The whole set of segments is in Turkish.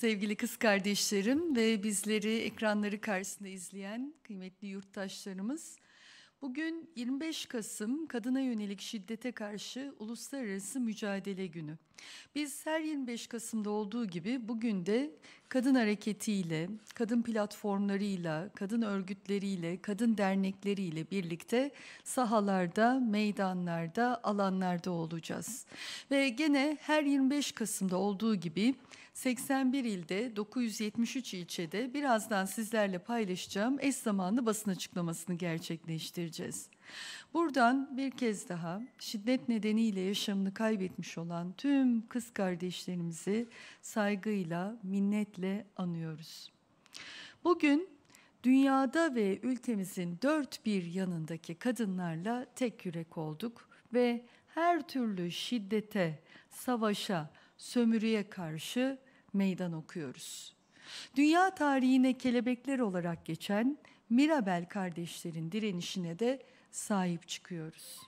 Sevgili kız kardeşlerim ve bizleri ekranları karşısında izleyen kıymetli yurttaşlarımız, bugün 25 Kasım Kadına Yönelik Şiddete Karşı Uluslararası Mücadele Günü. Biz her 25 Kasım'da olduğu gibi bugün de kadın hareketiyle, kadın platformlarıyla, kadın örgütleriyle, kadın dernekleriyle birlikte sahalarda, meydanlarda, alanlarda olacağız. Ve gene her 25 Kasım'da olduğu gibi 81 ilde, 973 ilçede birazdan sizlerle paylaşacağım eş zamanlı basın açıklamasını gerçekleştireceğiz. Buradan bir kez daha şiddet nedeniyle yaşamını kaybetmiş olan tüm kız kardeşlerimizi saygıyla, minnetle anıyoruz. Bugün dünyada ve ülkemizin dört bir yanındaki kadınlarla tek yürek olduk ve her türlü şiddete, savaşa, sömürüye karşı meydan okuyoruz. Dünya tarihine kelebekler olarak geçen Mirabel kardeşlerin direnişine de sahip çıkıyoruz.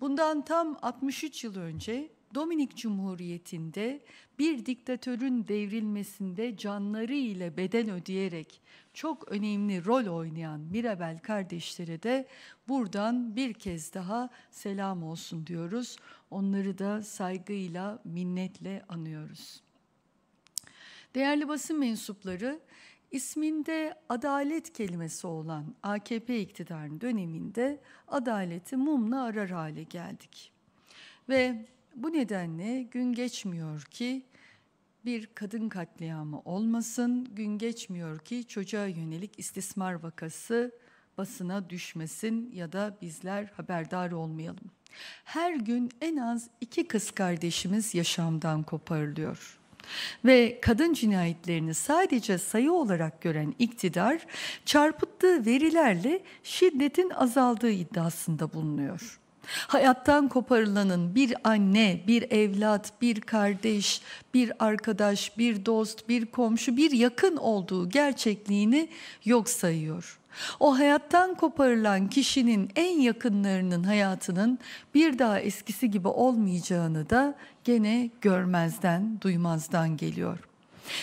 Bundan tam 63 yıl önce Dominik Cumhuriyeti'nde bir diktatörün devrilmesinde canları ile beden ödeyerek çok önemli rol oynayan Mirabel kardeşlere de buradan bir kez daha selam olsun diyoruz. Onları da saygıyla, minnetle anıyoruz. Değerli basın mensupları, İsminde adalet kelimesi olan AKP iktidarının döneminde adaleti mumla arar hale geldik. Ve bu nedenle gün geçmiyor ki bir kadın katliamı olmasın, gün geçmiyor ki çocuğa yönelik istismar vakası basına düşmesin ya da bizler haberdar olmayalım. Her gün en az iki kız kardeşimiz yaşamdan koparılıyor ve kadın cinayetlerini sadece sayı olarak gören iktidar çarpıttığı verilerle şiddetin azaldığı iddiasında bulunuyor. Hayattan koparılanın bir anne, bir evlat, bir kardeş, bir arkadaş, bir dost, bir komşu, bir yakın olduğu gerçekliğini yok sayıyor. O hayattan koparılan kişinin en yakınlarının hayatının bir daha eskisi gibi olmayacağını da gene görmezden, duymazdan geliyor.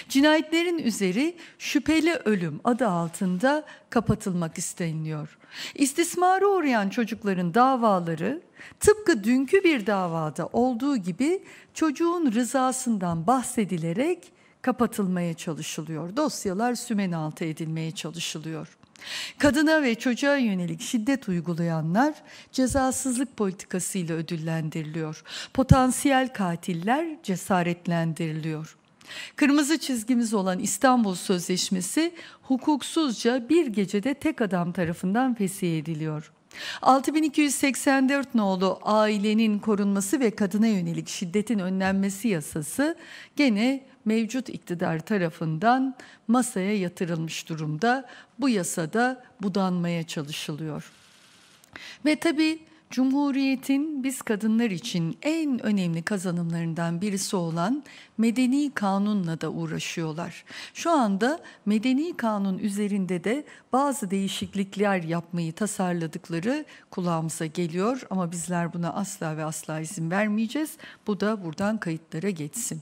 Cinayetlerin üzeri şüpheli ölüm adı altında kapatılmak isteniyor. İstismara uğrayan çocukların davaları tıpkı dünkü bir davada olduğu gibi çocuğun rızasından bahsedilerek kapatılmaya çalışılıyor. Dosyalar sümen altı edilmeye çalışılıyor. Kadına ve çocuğa yönelik şiddet uygulayanlar cezasızlık politikasıyla ödüllendiriliyor. Potansiyel katiller cesaretlendiriliyor. Kırmızı çizgimiz olan İstanbul Sözleşmesi hukuksuzca bir gecede tek adam tarafından fesih ediliyor. 6284 nolu ailenin korunması ve kadına yönelik şiddetin önlenmesi yasası gene mevcut iktidar tarafından masaya yatırılmış durumda. Bu yasada budanmaya çalışılıyor. Ve tabii Cumhuriyetin biz kadınlar için en önemli kazanımlarından birisi olan medeni kanunla da uğraşıyorlar. Şu anda medeni kanun üzerinde de bazı değişiklikler yapmayı tasarladıkları kulağımıza geliyor ama bizler buna asla ve asla izin vermeyeceğiz. Bu da buradan kayıtlara geçsin.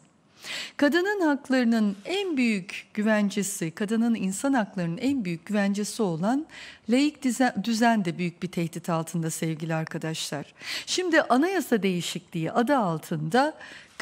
Kadının haklarının en büyük güvencesi, kadının insan haklarının en büyük güvencesi olan laik düzen de büyük bir tehdit altında sevgili arkadaşlar. Şimdi anayasa değişikliği adı altında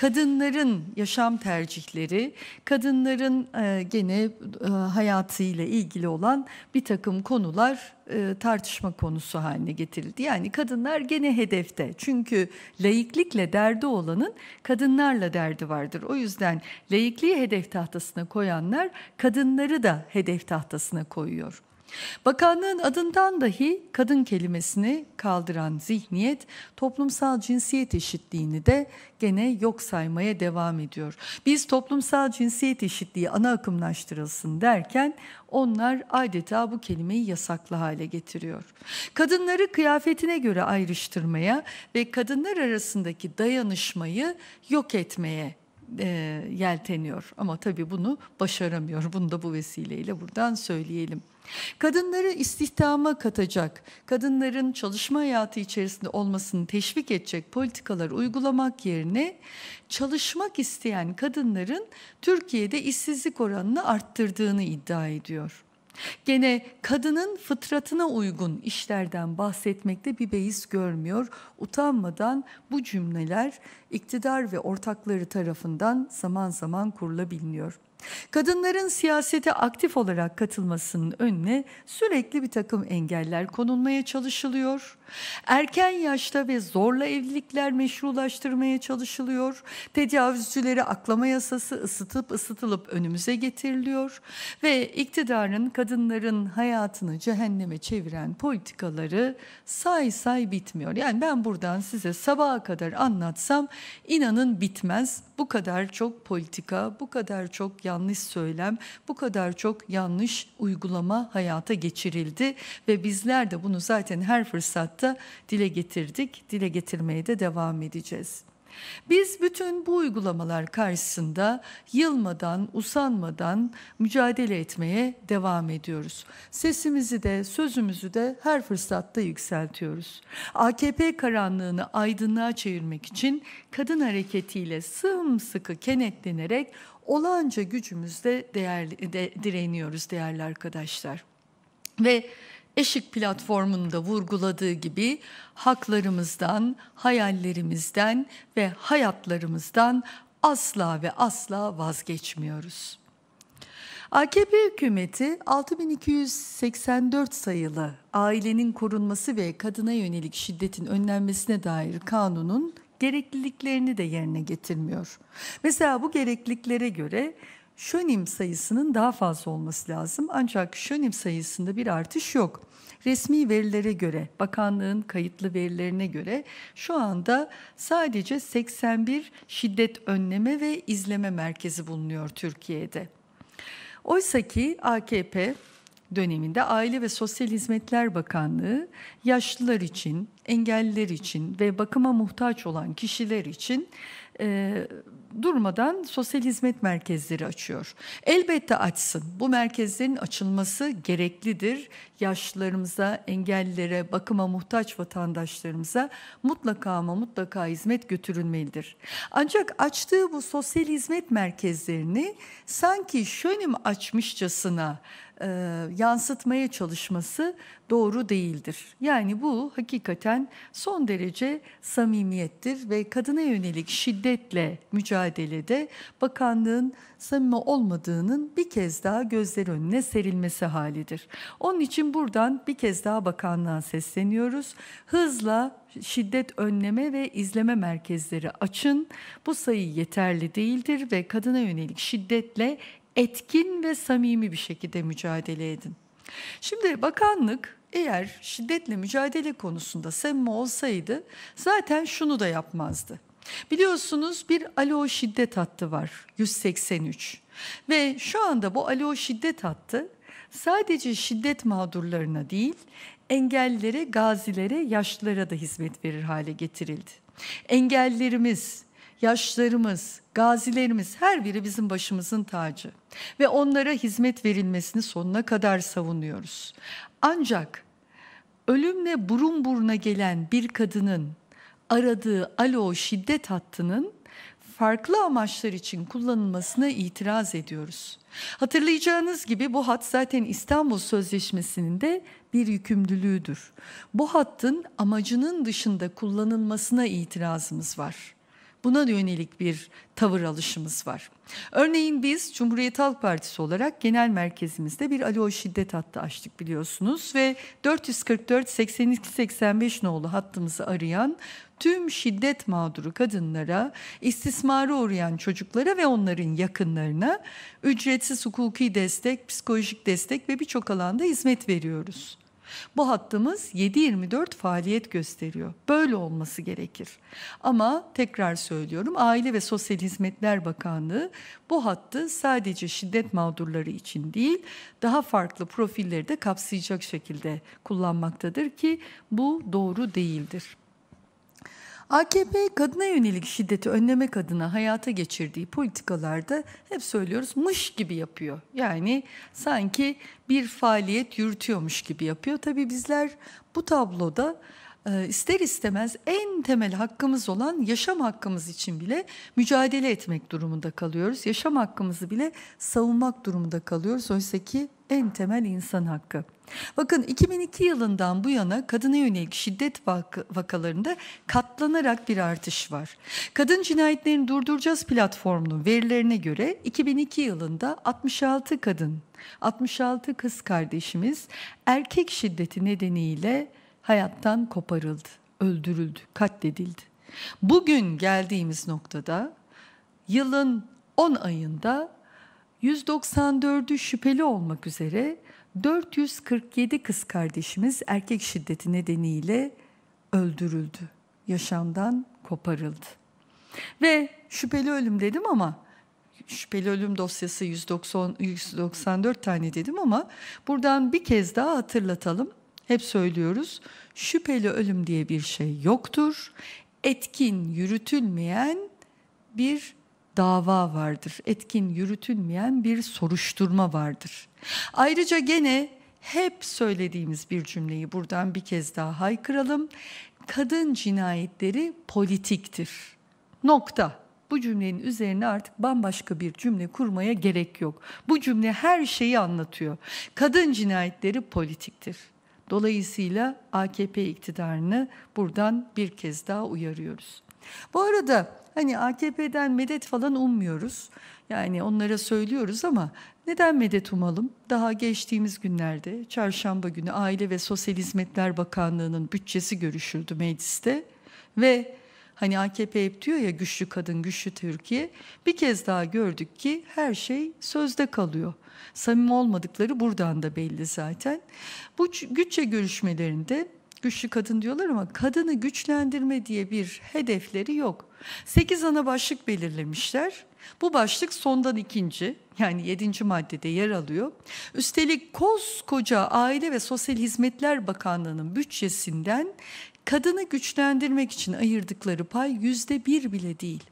kadınların yaşam tercihleri, kadınların e, gene e, hayatıyla ilgili olan bir takım konular e, tartışma konusu haline getirildi. Yani kadınlar gene hedefte. Çünkü laiklikle derdi olanın kadınlarla derdi vardır. O yüzden laikliği hedef tahtasına koyanlar kadınları da hedef tahtasına koyuyor. Bakanlığın adından dahi kadın kelimesini kaldıran zihniyet toplumsal cinsiyet eşitliğini de gene yok saymaya devam ediyor. Biz toplumsal cinsiyet eşitliği ana akımlaştırılsın derken onlar adeta bu kelimeyi yasaklı hale getiriyor. Kadınları kıyafetine göre ayrıştırmaya ve kadınlar arasındaki dayanışmayı yok etmeye e, yelteniyor. Ama tabii bunu başaramıyor. Bunu da bu vesileyle buradan söyleyelim. Kadınları istihdama katacak, kadınların çalışma hayatı içerisinde olmasını teşvik edecek politikalar uygulamak yerine çalışmak isteyen kadınların Türkiye'de işsizlik oranını arttırdığını iddia ediyor. Gene kadının fıtratına uygun işlerden bahsetmekte bir beis görmüyor. Utanmadan bu cümleler iktidar ve ortakları tarafından zaman zaman kurulabiliyor. Kadınların siyasete aktif olarak katılmasının önüne sürekli bir takım engeller konulmaya çalışılıyor. Erken yaşta ve zorla evlilikler meşrulaştırmaya çalışılıyor. Tecavüzcüleri aklama yasası ısıtıp ısıtılıp önümüze getiriliyor ve iktidarın kadınların hayatını cehenneme çeviren politikaları say say bitmiyor. Yani ben buradan size sabaha kadar anlatsam inanın bitmez. Bu kadar çok politika, bu kadar çok yanlış söylem, bu kadar çok yanlış uygulama hayata geçirildi ve bizler de bunu zaten her fırsatta kitapta dile getirdik, dile getirmeye de devam edeceğiz. Biz bütün bu uygulamalar karşısında yılmadan, usanmadan mücadele etmeye devam ediyoruz. Sesimizi de, sözümüzü de her fırsatta yükseltiyoruz. AKP karanlığını aydınlığa çevirmek için kadın hareketiyle sımsıkı kenetlenerek olanca gücümüzle değer, de, direniyoruz değerli arkadaşlar. Ve Eşik platformunda vurguladığı gibi haklarımızdan, hayallerimizden ve hayatlarımızdan asla ve asla vazgeçmiyoruz. AKP hükümeti 6284 sayılı ailenin korunması ve kadına yönelik şiddetin önlenmesine dair kanunun gerekliliklerini de yerine getirmiyor. Mesela bu gerekliklere göre Schöning sayısının daha fazla olması lazım. Ancak Schöning sayısında bir artış yok. Resmi verilere göre, bakanlığın kayıtlı verilerine göre şu anda sadece 81 şiddet önleme ve izleme merkezi bulunuyor Türkiye'de. Oysa ki AKP döneminde Aile ve Sosyal Hizmetler Bakanlığı yaşlılar için, engelliler için ve bakıma muhtaç olan kişiler için e, durmadan sosyal hizmet merkezleri açıyor. Elbette açsın. Bu merkezlerin açılması gereklidir. Yaşlılarımıza, engellilere, bakıma muhtaç vatandaşlarımıza mutlaka ama mutlaka hizmet götürülmelidir. Ancak açtığı bu sosyal hizmet merkezlerini sanki şönim açmışçasına e, yansıtmaya çalışması doğru değildir. Yani bu hakikaten son derece samimiyettir ve kadına yönelik şiddetle mücadele mücadelede bakanlığın samimi olmadığının bir kez daha gözler önüne serilmesi halidir. Onun için buradan bir kez daha bakanlığa sesleniyoruz. Hızla şiddet önleme ve izleme merkezleri açın. Bu sayı yeterli değildir ve kadına yönelik şiddetle etkin ve samimi bir şekilde mücadele edin. Şimdi bakanlık eğer şiddetle mücadele konusunda samimi olsaydı zaten şunu da yapmazdı Biliyorsunuz bir alo şiddet hattı var 183 ve şu anda bu alo şiddet hattı sadece şiddet mağdurlarına değil engellilere, gazilere, yaşlılara da hizmet verir hale getirildi. Engellerimiz, yaşlarımız, gazilerimiz her biri bizim başımızın tacı ve onlara hizmet verilmesini sonuna kadar savunuyoruz. Ancak ölümle burun buruna gelen bir kadının aradığı alo şiddet hattının farklı amaçlar için kullanılmasına itiraz ediyoruz. Hatırlayacağınız gibi bu hat zaten İstanbul Sözleşmesi'nin de bir yükümlülüğüdür. Bu hattın amacının dışında kullanılmasına itirazımız var buna yönelik bir tavır alışımız var. Örneğin biz Cumhuriyet Halk Partisi olarak genel merkezimizde bir alo şiddet hattı açtık biliyorsunuz ve 444 82 85 nolu hattımızı arayan tüm şiddet mağduru kadınlara, istismara uğrayan çocuklara ve onların yakınlarına ücretsiz hukuki destek, psikolojik destek ve birçok alanda hizmet veriyoruz. Bu hattımız 7-24 faaliyet gösteriyor. Böyle olması gerekir. Ama tekrar söylüyorum Aile ve Sosyal Hizmetler Bakanlığı bu hattı sadece şiddet mağdurları için değil daha farklı profilleri de kapsayacak şekilde kullanmaktadır ki bu doğru değildir. AKP kadına yönelik şiddeti önlemek adına hayata geçirdiği politikalarda hep söylüyoruz mış gibi yapıyor. Yani sanki bir faaliyet yürütüyormuş gibi yapıyor. Tabii bizler bu tabloda e, ister istemez en temel hakkımız olan yaşam hakkımız için bile mücadele etmek durumunda kalıyoruz. Yaşam hakkımızı bile savunmak durumunda kalıyoruz. Oysa ki en temel insan hakkı. Bakın 2002 yılından bu yana kadına yönelik şiddet vak vakalarında katlanarak bir artış var. Kadın cinayetlerini durduracağız platformunun verilerine göre 2002 yılında 66 kadın, 66 kız kardeşimiz erkek şiddeti nedeniyle hayattan koparıldı, öldürüldü, katledildi. Bugün geldiğimiz noktada yılın 10 ayında 194'ü şüpheli olmak üzere 447 kız kardeşimiz erkek şiddeti nedeniyle öldürüldü. Yaşamdan koparıldı. Ve şüpheli ölüm dedim ama şüpheli ölüm dosyası 190, 194 tane dedim ama buradan bir kez daha hatırlatalım. Hep söylüyoruz şüpheli ölüm diye bir şey yoktur. Etkin yürütülmeyen bir dava vardır. Etkin yürütülmeyen bir soruşturma vardır. Ayrıca gene hep söylediğimiz bir cümleyi buradan bir kez daha haykıralım. Kadın cinayetleri politiktir. Nokta. Bu cümlenin üzerine artık bambaşka bir cümle kurmaya gerek yok. Bu cümle her şeyi anlatıyor. Kadın cinayetleri politiktir. Dolayısıyla AKP iktidarını buradan bir kez daha uyarıyoruz. Bu arada Hani AKP'den medet falan ummuyoruz. Yani onlara söylüyoruz ama neden medet umalım? Daha geçtiğimiz günlerde çarşamba günü Aile ve Sosyal Hizmetler Bakanlığı'nın bütçesi görüşüldü mecliste ve hani AKP hep diyor ya güçlü kadın, güçlü Türkiye. Bir kez daha gördük ki her şey sözde kalıyor. Samimi olmadıkları buradan da belli zaten. Bu bütçe görüşmelerinde güçlü kadın diyorlar ama kadını güçlendirme diye bir hedefleri yok. 8 ana başlık belirlemişler. Bu başlık sondan ikinci yani yedinci maddede yer alıyor. Üstelik koskoca Aile ve Sosyal Hizmetler Bakanlığı'nın bütçesinden kadını güçlendirmek için ayırdıkları pay yüzde bir bile değil.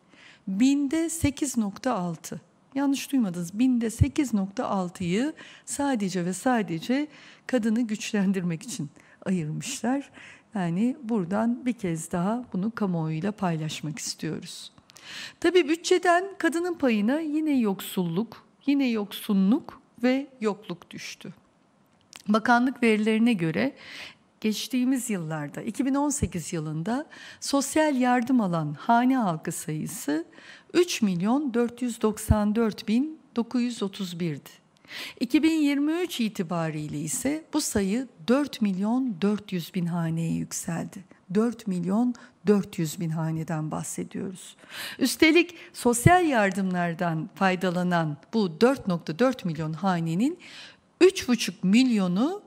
Binde 8.6 yanlış duymadınız binde 8.6'yı sadece ve sadece kadını güçlendirmek için ayırmışlar. Yani buradan bir kez daha bunu kamuoyuyla paylaşmak istiyoruz. Tabii bütçeden kadının payına yine yoksulluk, yine yoksunluk ve yokluk düştü. Bakanlık verilerine göre geçtiğimiz yıllarda 2018 yılında sosyal yardım alan hane halkı sayısı 3 milyon 494 bin 931'di. 2023 itibariyle ise bu sayı 4 milyon 400 bin haneye yükseldi. 4 milyon 400 bin haneden bahsediyoruz. Üstelik sosyal yardımlardan faydalanan bu 4.4 milyon hanenin 3,5 milyonu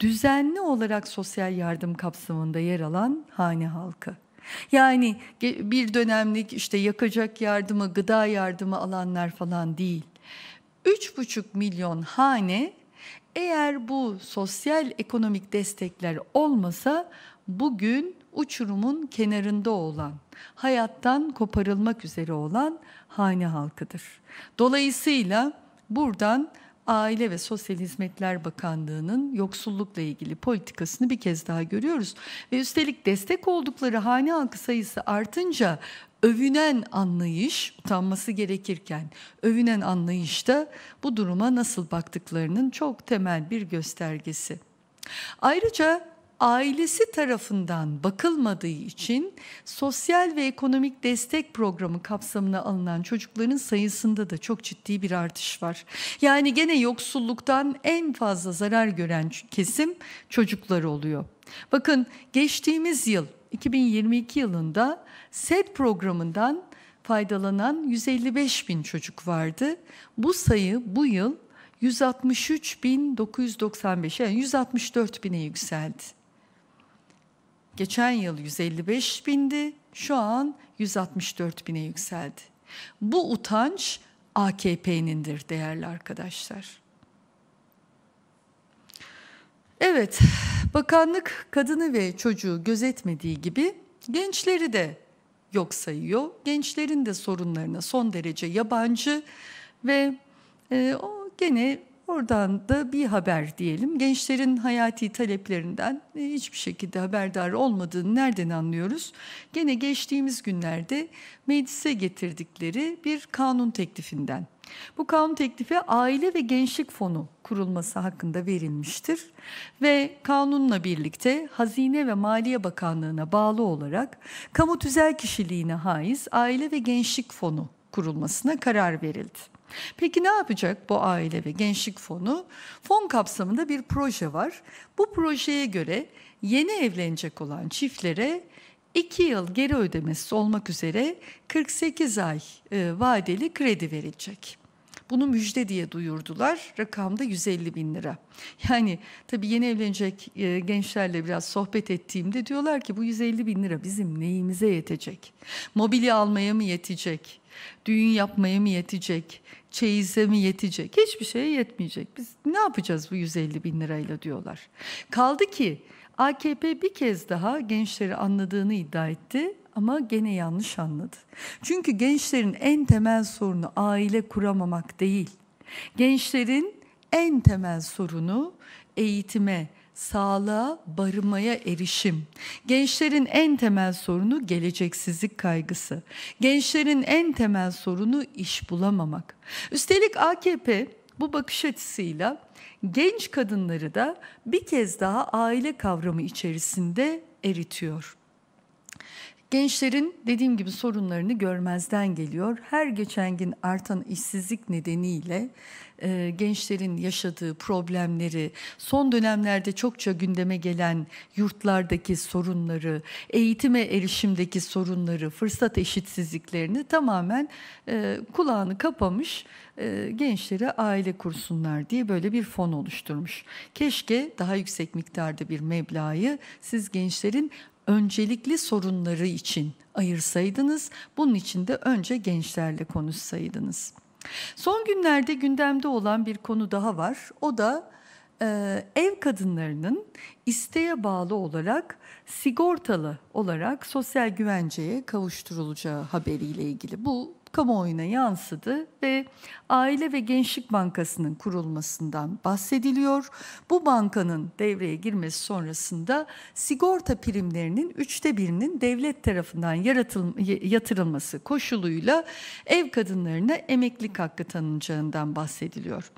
düzenli olarak sosyal yardım kapsamında yer alan hane halkı. Yani bir dönemlik işte yakacak yardımı, gıda yardımı alanlar falan değil. 3,5 milyon hane eğer bu sosyal ekonomik destekler olmasa bugün uçurumun kenarında olan, hayattan koparılmak üzere olan hane halkıdır. Dolayısıyla buradan Aile ve Sosyal Hizmetler Bakanlığı'nın yoksullukla ilgili politikasını bir kez daha görüyoruz. Ve üstelik destek oldukları hane halkı sayısı artınca övünen anlayış, utanması gerekirken övünen anlayışta bu duruma nasıl baktıklarının çok temel bir göstergesi. Ayrıca ailesi tarafından bakılmadığı için sosyal ve ekonomik destek programı kapsamına alınan çocukların sayısında da çok ciddi bir artış var. Yani gene yoksulluktan en fazla zarar gören kesim çocuklar oluyor. Bakın geçtiğimiz yıl 2022 yılında SED programından faydalanan 155 bin çocuk vardı. Bu sayı bu yıl 163.995 yani 164 bine yükseldi. Geçen yıl 155 bindi, şu an 164 bine yükseldi. Bu utanç AKP'nindir değerli arkadaşlar. Evet, bakanlık kadını ve çocuğu gözetmediği gibi gençleri de yok sayıyor. Gençlerin de sorunlarına son derece yabancı ve e, o gene Oradan da bir haber diyelim. Gençlerin hayati taleplerinden e, hiçbir şekilde haberdar olmadığını nereden anlıyoruz? Gene geçtiğimiz günlerde meclise getirdikleri bir kanun teklifinden. Bu kanun teklifi Aile ve Gençlik Fonu kurulması hakkında verilmiştir ve kanunla birlikte Hazine ve Maliye Bakanlığı'na bağlı olarak kamu tüzel kişiliğine haiz Aile ve Gençlik Fonu kurulmasına karar verildi. Peki ne yapacak bu aile ve gençlik fonu? Fon kapsamında bir proje var. Bu projeye göre yeni evlenecek olan çiftlere 2 yıl geri ödemesi olmak üzere 48 ay e, vadeli kredi verilecek. Bunu müjde diye duyurdular. Rakamda 150 bin lira. Yani tabii yeni evlenecek e, gençlerle biraz sohbet ettiğimde diyorlar ki bu 150 bin lira bizim neyimize yetecek? Mobilya almaya mı yetecek? Düğün yapmaya mı yetecek? Çeyize mi yetecek? Hiçbir şeye yetmeyecek. Biz ne yapacağız bu 150 bin lirayla diyorlar. Kaldı ki AKP bir kez daha gençleri anladığını iddia etti ama gene yanlış anladı. Çünkü gençlerin en temel sorunu aile kuramamak değil. Gençlerin en temel sorunu eğitime, sağlığa, barınmaya erişim. Gençlerin en temel sorunu geleceksizlik kaygısı. Gençlerin en temel sorunu iş bulamamak. Üstelik AKP bu bakış açısıyla genç kadınları da bir kez daha aile kavramı içerisinde eritiyor. Gençlerin dediğim gibi sorunlarını görmezden geliyor. Her geçen gün artan işsizlik nedeniyle e, gençlerin yaşadığı problemleri, son dönemlerde çokça gündeme gelen yurtlardaki sorunları, eğitime erişimdeki sorunları, fırsat eşitsizliklerini tamamen e, kulağını kapamış e, gençlere aile kursunlar diye böyle bir fon oluşturmuş. Keşke daha yüksek miktarda bir meblağı siz gençlerin öncelikli sorunları için ayırsaydınız, bunun için de önce gençlerle konuşsaydınız. Son günlerde gündemde olan bir konu daha var. O da e, ev kadınlarının isteğe bağlı olarak sigortalı olarak sosyal güvenceye kavuşturulacağı haberiyle ilgili. Bu kamuoyuna yansıdı ve Aile ve Gençlik Bankası'nın kurulmasından bahsediliyor. Bu bankanın devreye girmesi sonrasında sigorta primlerinin üçte birinin devlet tarafından yatırılması koşuluyla ev kadınlarına emeklilik hakkı tanınacağından bahsediliyor.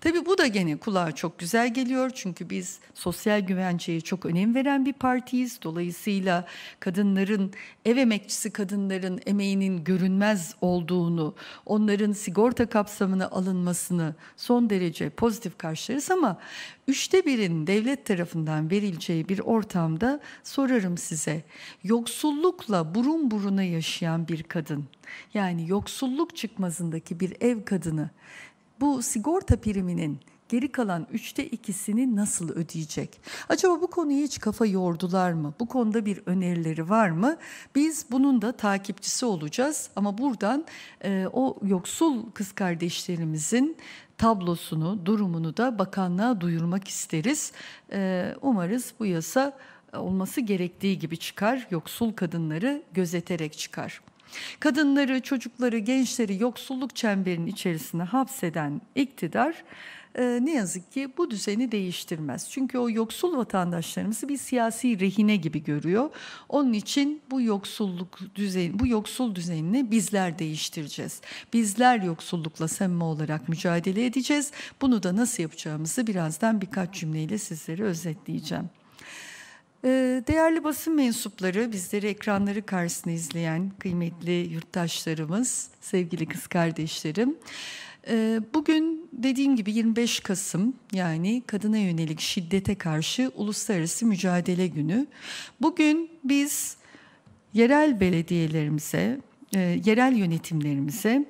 Tabii bu da gene kulağa çok güzel geliyor çünkü biz sosyal güvenceye çok önem veren bir partiyiz. Dolayısıyla kadınların, ev emekçisi kadınların emeğinin görünmez olduğunu, onların sigorta kapsamında kapsamına alınmasını son derece pozitif karşılarız ama üçte birin devlet tarafından verileceği bir ortamda sorarım size. Yoksullukla burun buruna yaşayan bir kadın yani yoksulluk çıkmazındaki bir ev kadını bu sigorta priminin geri kalan üçte ikisini nasıl ödeyecek? Acaba bu konuyu hiç kafa yordular mı? Bu konuda bir önerileri var mı? Biz bunun da takipçisi olacağız ama buradan e, o yoksul kız kardeşlerimizin tablosunu, durumunu da bakanlığa duyurmak isteriz. E, umarız bu yasa olması gerektiği gibi çıkar, yoksul kadınları gözeterek çıkar. Kadınları, çocukları, gençleri yoksulluk çemberinin içerisine hapseden iktidar ee, ne yazık ki bu düzeni değiştirmez. Çünkü o yoksul vatandaşlarımızı bir siyasi rehine gibi görüyor. Onun için bu yoksulluk düzeni, bu yoksul düzenini bizler değiştireceğiz. Bizler yoksullukla samimi olarak mücadele edeceğiz. Bunu da nasıl yapacağımızı birazdan birkaç cümleyle sizlere özetleyeceğim. Ee, değerli basın mensupları, bizleri ekranları karşısında izleyen kıymetli yurttaşlarımız, sevgili kız kardeşlerim. Ee, bugün dediğim gibi 25 Kasım yani kadına yönelik şiddete karşı uluslararası mücadele günü. Bugün biz yerel belediyelerimize, e, yerel yönetimlerimize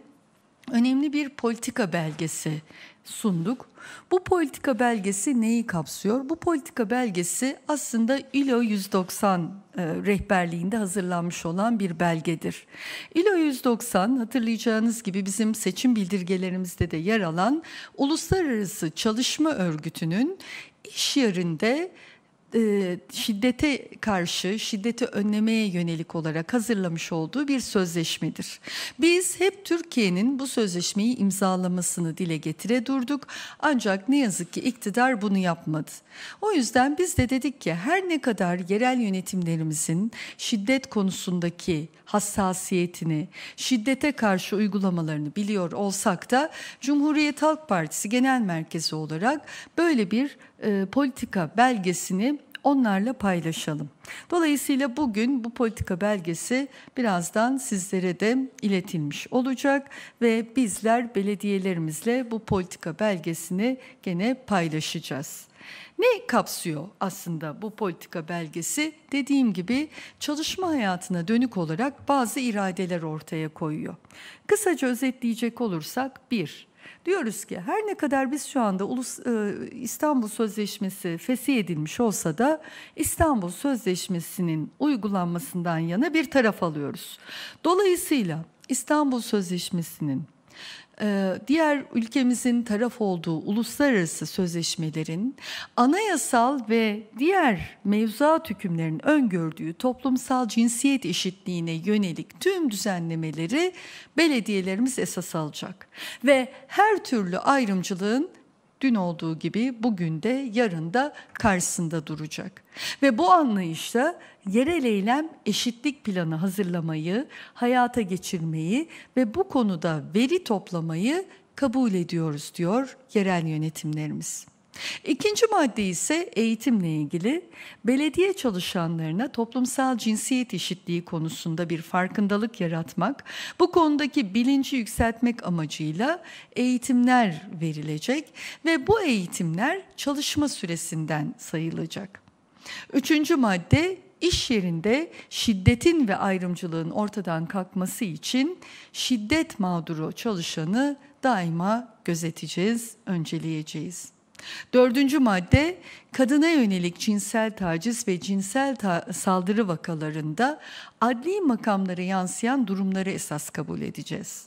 önemli bir politika belgesi sunduk. Bu politika belgesi neyi kapsıyor? Bu politika belgesi aslında ILO 190 e, rehberliğinde hazırlanmış olan bir belgedir. ILO 190 hatırlayacağınız gibi bizim seçim bildirgelerimizde de yer alan Uluslararası Çalışma Örgütü'nün iş yerinde e, şiddete karşı, şiddeti önlemeye yönelik olarak hazırlamış olduğu bir sözleşmedir. Biz hep Türkiye'nin bu sözleşmeyi imzalamasını dile getire durduk ancak ne yazık ki iktidar bunu yapmadı. O yüzden biz de dedik ki her ne kadar yerel yönetimlerimizin şiddet konusundaki hassasiyetini, şiddete karşı uygulamalarını biliyor olsak da Cumhuriyet Halk Partisi Genel Merkezi olarak böyle bir e, politika belgesini onlarla paylaşalım. Dolayısıyla bugün bu politika belgesi birazdan sizlere de iletilmiş olacak ve bizler belediyelerimizle bu politika belgesini gene paylaşacağız. Ne kapsıyor aslında bu politika belgesi? Dediğim gibi çalışma hayatına dönük olarak bazı iradeler ortaya koyuyor. Kısaca özetleyecek olursak bir. Diyoruz ki her ne kadar biz şu anda Ulus e, İstanbul Sözleşmesi fesih edilmiş olsa da İstanbul Sözleşmesi'nin uygulanmasından yana bir taraf alıyoruz. Dolayısıyla İstanbul Sözleşmesi'nin ee, diğer ülkemizin taraf olduğu uluslararası sözleşmelerin anayasal ve diğer mevzuat hükümlerinin öngördüğü toplumsal cinsiyet eşitliğine yönelik tüm düzenlemeleri belediyelerimiz esas alacak ve her türlü ayrımcılığın dün olduğu gibi bugün de yarın da karşısında duracak. Ve bu anlayışla yerel eylem eşitlik planı hazırlamayı, hayata geçirmeyi ve bu konuda veri toplamayı kabul ediyoruz diyor yerel yönetimlerimiz. İkinci madde ise eğitimle ilgili belediye çalışanlarına toplumsal cinsiyet eşitliği konusunda bir farkındalık yaratmak, bu konudaki bilinci yükseltmek amacıyla eğitimler verilecek ve bu eğitimler çalışma süresinden sayılacak. Üçüncü madde iş yerinde şiddetin ve ayrımcılığın ortadan kalkması için şiddet mağduru çalışanı daima gözeteceğiz, önceleyeceğiz. Dördüncü madde kadına yönelik cinsel taciz ve cinsel ta saldırı vakalarında adli makamlara yansıyan durumları esas kabul edeceğiz.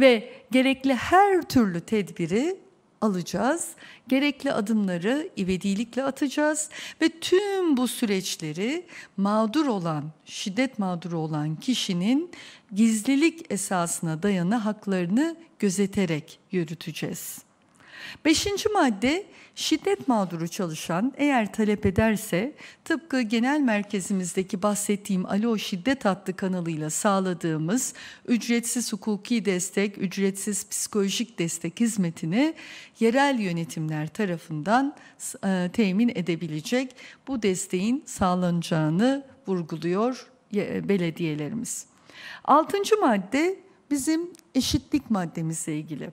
Ve gerekli her türlü tedbiri alacağız. Gerekli adımları ivedilikle atacağız ve tüm bu süreçleri mağdur olan, şiddet mağduru olan kişinin gizlilik esasına dayanı haklarını gözeterek yürüteceğiz. Beşinci madde şiddet mağduru çalışan eğer talep ederse tıpkı genel merkezimizdeki bahsettiğim Alo Şiddet hattı kanalıyla sağladığımız ücretsiz hukuki destek, ücretsiz psikolojik destek hizmetini yerel yönetimler tarafından e, temin edebilecek bu desteğin sağlanacağını vurguluyor e, belediyelerimiz. Altıncı madde bizim eşitlik maddemizle ilgili.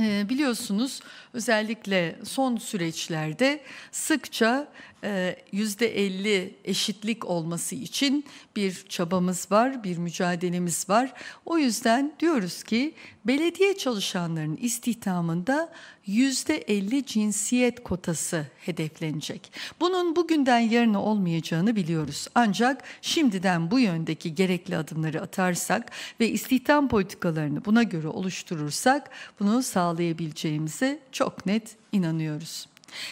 Ee, biliyorsunuz özellikle son süreçlerde sıkça %50 ee, eşitlik olması için bir çabamız var, bir mücadelemiz var. O yüzden diyoruz ki belediye çalışanlarının istihdamında %50 cinsiyet kotası hedeflenecek. Bunun bugünden yarına olmayacağını biliyoruz. Ancak şimdiden bu yöndeki gerekli adımları atarsak ve istihdam politikalarını buna göre oluşturursak bunu sağlayabileceğimizi çok net inanıyoruz.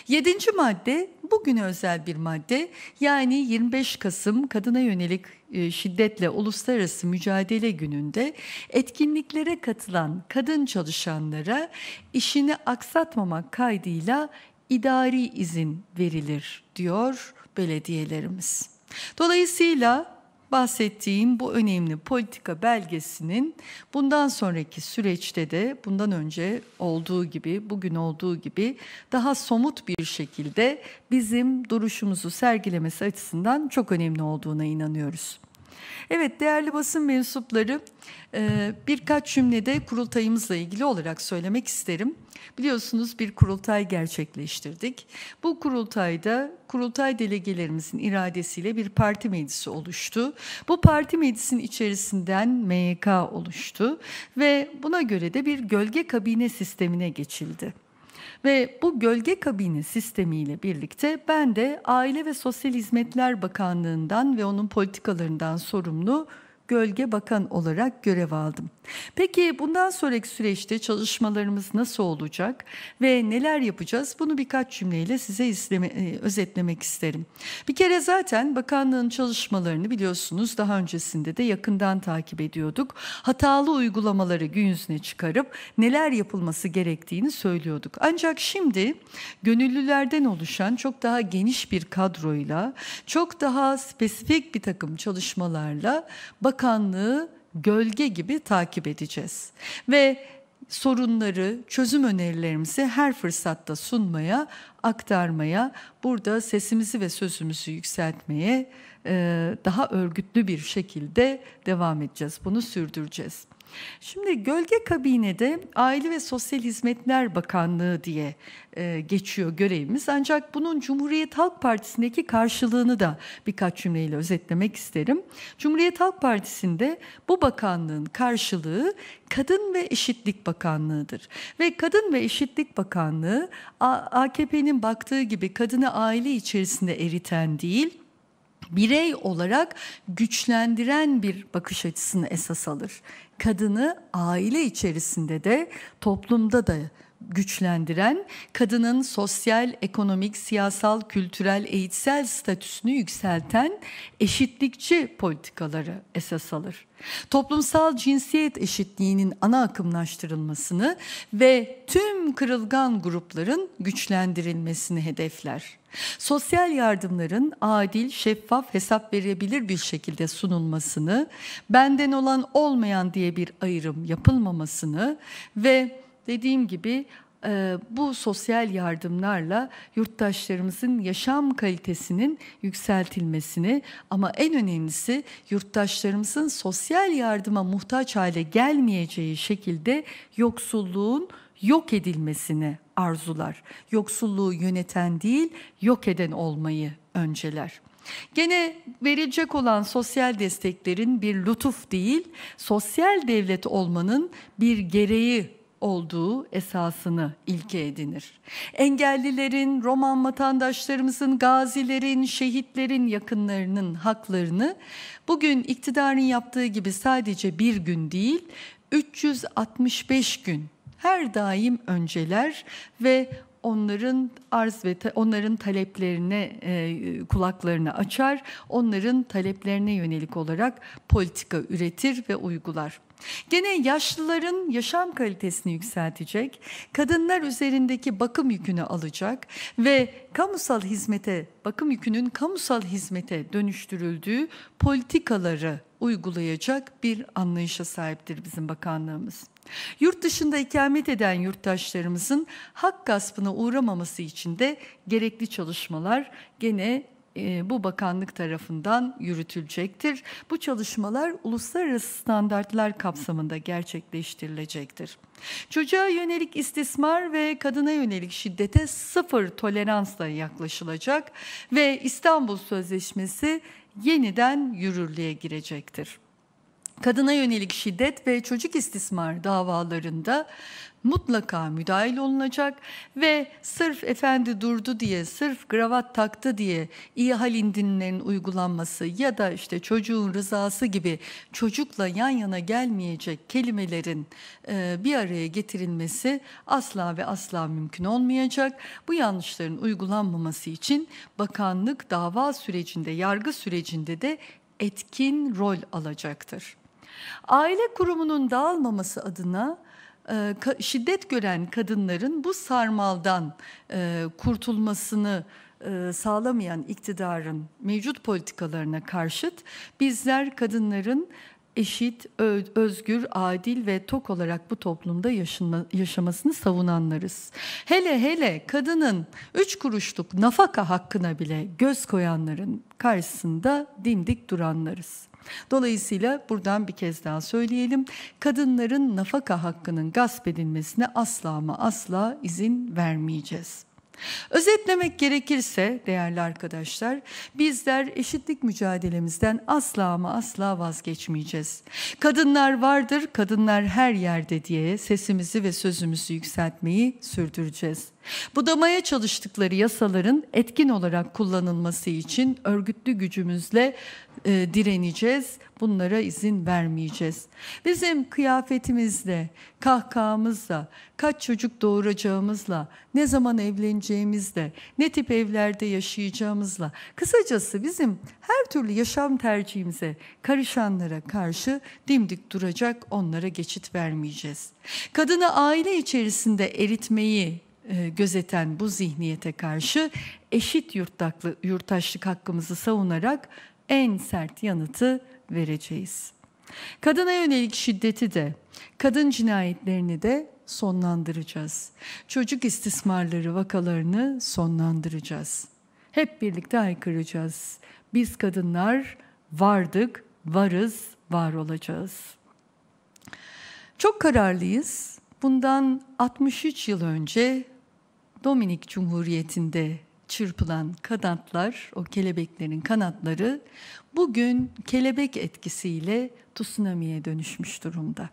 Yedinci madde bugüne özel bir madde yani 25 Kasım kadına yönelik e, şiddetle uluslararası mücadele gününde etkinliklere katılan kadın çalışanlara işini aksatmamak kaydıyla idari izin verilir diyor belediyelerimiz. Dolayısıyla bahsettiğim bu önemli politika belgesinin bundan sonraki süreçte de bundan önce olduğu gibi, bugün olduğu gibi daha somut bir şekilde bizim duruşumuzu sergilemesi açısından çok önemli olduğuna inanıyoruz. Evet değerli basın mensupları e, birkaç cümlede kurultayımızla ilgili olarak söylemek isterim. Biliyorsunuz bir kurultay gerçekleştirdik. Bu kurultayda kurultay delegelerimizin iradesiyle bir parti meclisi oluştu. Bu parti meclisinin içerisinden MYK oluştu ve buna göre de bir gölge kabine sistemine geçildi. Ve bu gölge kabini sistemiyle birlikte ben de Aile ve Sosyal Hizmetler Bakanlığı'ndan ve onun politikalarından sorumlu gölge bakan olarak görev aldım. Peki bundan sonraki süreçte çalışmalarımız nasıl olacak ve neler yapacağız? Bunu birkaç cümleyle size izleme, e, özetlemek isterim. Bir kere zaten bakanlığın çalışmalarını biliyorsunuz daha öncesinde de yakından takip ediyorduk. Hatalı uygulamaları gün yüzüne çıkarıp neler yapılması gerektiğini söylüyorduk. Ancak şimdi gönüllülerden oluşan çok daha geniş bir kadroyla, çok daha spesifik bir takım çalışmalarla bakanlığın bakanlığı gölge gibi takip edeceğiz ve sorunları, çözüm önerilerimizi her fırsatta sunmaya, aktarmaya, burada sesimizi ve sözümüzü yükseltmeye daha örgütlü bir şekilde devam edeceğiz. Bunu sürdüreceğiz. Şimdi gölge kabinede Aile ve Sosyal Hizmetler Bakanlığı diye e, geçiyor görevimiz. Ancak bunun Cumhuriyet Halk Partisi'ndeki karşılığını da birkaç cümleyle özetlemek isterim. Cumhuriyet Halk Partisi'nde bu bakanlığın karşılığı Kadın ve Eşitlik Bakanlığı'dır. Ve Kadın ve Eşitlik Bakanlığı AKP'nin baktığı gibi kadını aile içerisinde eriten değil, birey olarak güçlendiren bir bakış açısını esas alır kadını aile içerisinde de toplumda da güçlendiren, kadının sosyal, ekonomik, siyasal, kültürel, eğitsel statüsünü yükselten eşitlikçi politikaları esas alır toplumsal cinsiyet eşitliğinin ana akımlaştırılmasını ve tüm kırılgan grupların güçlendirilmesini hedefler. Sosyal yardımların adil, şeffaf, hesap verebilir bir şekilde sunulmasını, benden olan olmayan diye bir ayrım yapılmamasını ve dediğim gibi ee, bu sosyal yardımlarla yurttaşlarımızın yaşam kalitesinin yükseltilmesini ama en önemlisi yurttaşlarımızın sosyal yardıma muhtaç hale gelmeyeceği şekilde yoksulluğun yok edilmesini arzular. Yoksulluğu yöneten değil, yok eden olmayı önceler. Gene verilecek olan sosyal desteklerin bir lütuf değil, sosyal devlet olmanın bir gereği olduğu esasını ilke edinir. Engellilerin, Roman vatandaşlarımızın, gazilerin, şehitlerin yakınlarının haklarını bugün iktidarın yaptığı gibi sadece bir gün değil, 365 gün her daim önceler ve onların arz ve ta, onların taleplerine e, kulaklarını açar, onların taleplerine yönelik olarak politika üretir ve uygular. Gene yaşlıların yaşam kalitesini yükseltecek, kadınlar üzerindeki bakım yükünü alacak ve kamusal hizmete, bakım yükünün kamusal hizmete dönüştürüldüğü politikaları uygulayacak bir anlayışa sahiptir bizim bakanlığımız. Yurt dışında ikamet eden yurttaşlarımızın hak gaspına uğramaması için de gerekli çalışmalar gene e, bu bakanlık tarafından yürütülecektir. Bu çalışmalar uluslararası standartlar kapsamında gerçekleştirilecektir. Çocuğa yönelik istismar ve kadına yönelik şiddete sıfır toleransla yaklaşılacak ve İstanbul Sözleşmesi yeniden yürürlüğe girecektir kadına yönelik şiddet ve çocuk istismar davalarında mutlaka müdahil olunacak ve sırf efendi durdu diye, sırf gravat taktı diye iyi hal indirimlerinin uygulanması ya da işte çocuğun rızası gibi çocukla yan yana gelmeyecek kelimelerin e, bir araya getirilmesi asla ve asla mümkün olmayacak. Bu yanlışların uygulanmaması için bakanlık dava sürecinde, yargı sürecinde de etkin rol alacaktır. Aile kurumunun dağılmaması adına e, şiddet gören kadınların bu sarmaldan e, kurtulmasını e, sağlamayan iktidarın mevcut politikalarına karşıt bizler kadınların eşit, özgür, adil ve tok olarak bu toplumda yaşama, yaşamasını savunanlarız. Hele hele kadının üç kuruşluk nafaka hakkına bile göz koyanların karşısında dimdik duranlarız. Dolayısıyla buradan bir kez daha söyleyelim. Kadınların nafaka hakkının gasp edilmesine asla ama asla izin vermeyeceğiz. Özetlemek gerekirse değerli arkadaşlar, bizler eşitlik mücadelemizden asla ama asla vazgeçmeyeceğiz. Kadınlar vardır, kadınlar her yerde diye sesimizi ve sözümüzü yükseltmeyi sürdüreceğiz. Budamaya çalıştıkları yasaların etkin olarak kullanılması için örgütlü gücümüzle e, direneceğiz. Bunlara izin vermeyeceğiz. Bizim kıyafetimizle, kahkahamızla, kaç çocuk doğuracağımızla, ne zaman evleneceğimizle, ne tip evlerde yaşayacağımızla, kısacası bizim her türlü yaşam tercihimize karışanlara karşı dimdik duracak, onlara geçit vermeyeceğiz. Kadını aile içerisinde eritmeyi, e, gözeten bu zihniyete karşı eşit yurttaklı, yurttaşlık hakkımızı savunarak en sert yanıtı vereceğiz. Kadına yönelik şiddeti de, kadın cinayetlerini de sonlandıracağız. Çocuk istismarları vakalarını sonlandıracağız. Hep birlikte haykıracağız. Biz kadınlar vardık, varız, var olacağız. Çok kararlıyız. Bundan 63 yıl önce Dominik Cumhuriyeti'nde çırpılan kanatlar, o kelebeklerin kanatları bugün kelebek etkisiyle tsunami'ye dönüşmüş durumda.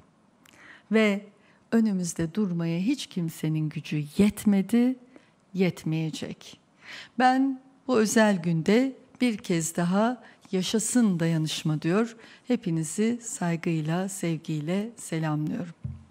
Ve önümüzde durmaya hiç kimsenin gücü yetmedi, yetmeyecek. Ben bu özel günde bir kez daha yaşasın dayanışma diyor. Hepinizi saygıyla, sevgiyle selamlıyorum.